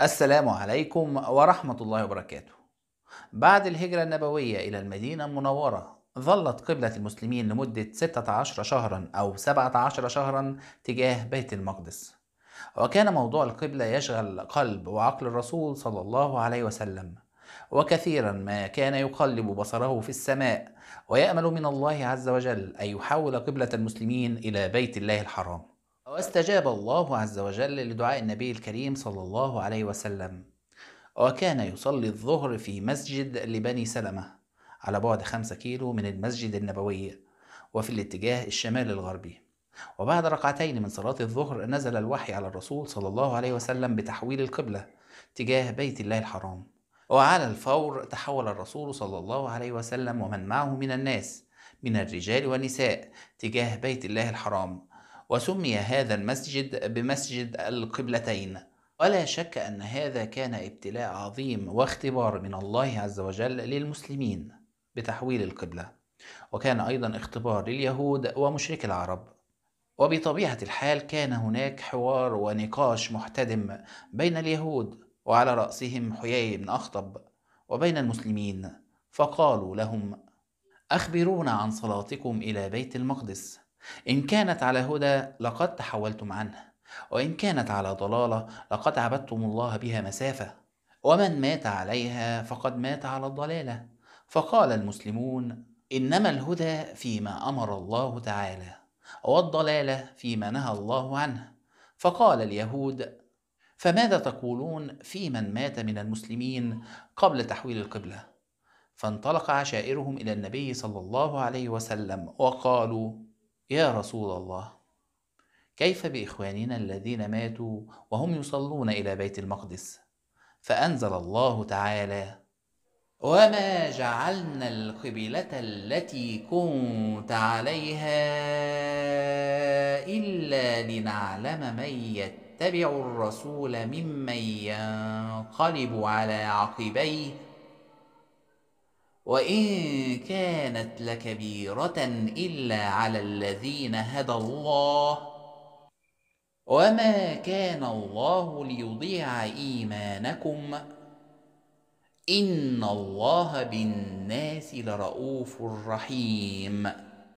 السلام عليكم ورحمة الله وبركاته. بعد الهجرة النبوية إلى المدينة المنورة، ظلت قبلة المسلمين لمدة 16 شهرا أو 17 شهرا تجاه بيت المقدس. وكان موضوع القبلة يشغل قلب وعقل الرسول صلى الله عليه وسلم. وكثيرا ما كان يقلب بصره في السماء ويأمل من الله عز وجل أن يحول قبلة المسلمين إلى بيت الله الحرام. واستجاب الله عز وجل لدعاء النبي الكريم صلى الله عليه وسلم وكان يصلي الظهر في مسجد لبني سلمة على بعد خمسة كيلو من المسجد النبوي وفي الاتجاه الشمال الغربي وبعد ركعتين من صلاة الظهر نزل الوحي على الرسول صلى الله عليه وسلم بتحويل القبلة تجاه بيت الله الحرام وعلى الفور تحول الرسول صلى الله عليه وسلم ومن معه من الناس من الرجال والنساء تجاه بيت الله الحرام وسمي هذا المسجد بمسجد القبلتين ولا شك أن هذا كان ابتلاء عظيم واختبار من الله عز وجل للمسلمين بتحويل القبلة وكان أيضا اختبار لليهود ومشرك العرب وبطبيعة الحال كان هناك حوار ونقاش محتدم بين اليهود وعلى رأسهم حيي بن أخطب وبين المسلمين فقالوا لهم أخبرونا عن صلاتكم إلى بيت المقدس إن كانت على هدى لقد تحولتم عنها وإن كانت على ضلالة لقد عبدتم الله بها مسافة ومن مات عليها فقد مات على الضلالة فقال المسلمون إنما الهدى فيما أمر الله تعالى والضلالة فيما نهى الله عنه فقال اليهود فماذا تقولون في من مات من المسلمين قبل تحويل القبله فانطلق عشائرهم الى النبي صلى الله عليه وسلم وقالوا يا رسول الله كيف باخواننا الذين ماتوا وهم يصلون الى بيت المقدس فانزل الله تعالى وما جعلنا القبلة التي كنت عليها إلا لنعلم من يتبع الرسول ممن ينقلب على عقبيه وإن كانت لكبيرة إلا على الذين هدى الله وما كان الله ليضيع إيمانكم إن الله بالناس لرؤوف رحيم